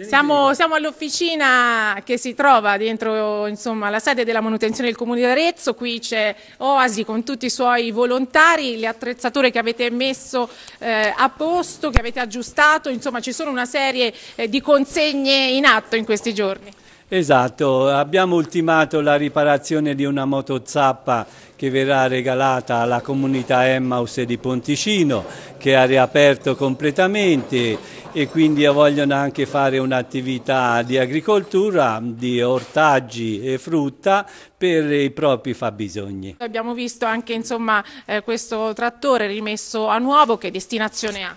Siamo, siamo all'officina che si trova dentro insomma, la sede della manutenzione del Comune di Arezzo, qui c'è Oasi con tutti i suoi volontari, le attrezzature che avete messo eh, a posto, che avete aggiustato, insomma ci sono una serie eh, di consegne in atto in questi giorni. Esatto, abbiamo ultimato la riparazione di una moto zappa che verrà regalata alla comunità Emmaus di Ponticino che ha riaperto completamente e quindi vogliono anche fare un'attività di agricoltura, di ortaggi e frutta per i propri fabbisogni. Abbiamo visto anche insomma, eh, questo trattore rimesso a nuovo, che destinazione ha?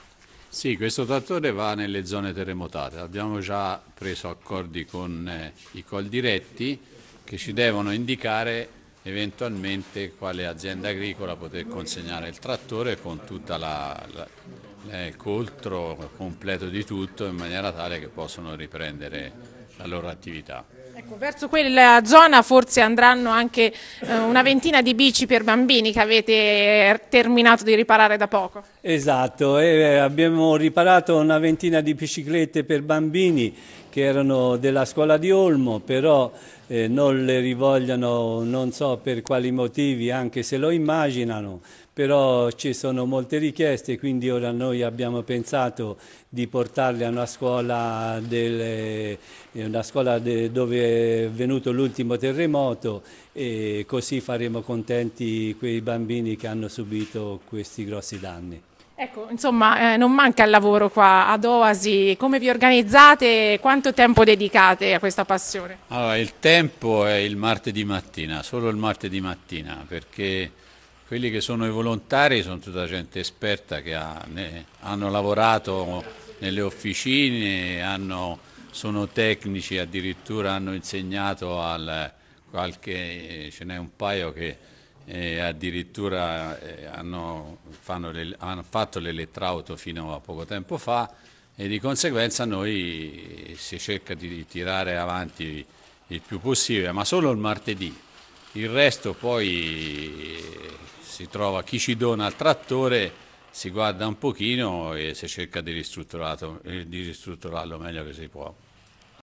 Sì, questo trattore va nelle zone terremotate. Abbiamo già preso accordi con eh, i diretti che ci devono indicare eventualmente quale azienda agricola poter consegnare il trattore con tutta la, la il coltro completo di tutto in maniera tale che possano riprendere la loro attività. Ecco, verso quella zona forse andranno anche eh, una ventina di bici per bambini che avete eh, terminato di riparare da poco. Esatto, eh, abbiamo riparato una ventina di biciclette per bambini che erano della scuola di Olmo, però eh, non le rivogliano, non so per quali motivi, anche se lo immaginano, però ci sono molte richieste, quindi ora noi abbiamo pensato di portarle a una scuola, del, eh, una scuola de, dove è venuto l'ultimo terremoto e così faremo contenti quei bambini che hanno subito questi grossi danni. Ecco, insomma, eh, non manca il lavoro qua ad Oasi. Come vi organizzate e quanto tempo dedicate a questa passione? Allora, il tempo è il martedì mattina, solo il martedì mattina, perché quelli che sono i volontari sono tutta gente esperta che ha, ne, hanno lavorato nelle officine, hanno, sono tecnici, addirittura hanno insegnato al qualche, ce n'è un paio che e addirittura eh, hanno, le, hanno fatto l'elettrauto fino a poco tempo fa e di conseguenza noi si cerca di tirare avanti il più possibile, ma solo il martedì. Il resto poi eh, si trova chi ci dona il trattore, si guarda un pochino e si cerca di ristrutturarlo, eh, di ristrutturarlo meglio che si può.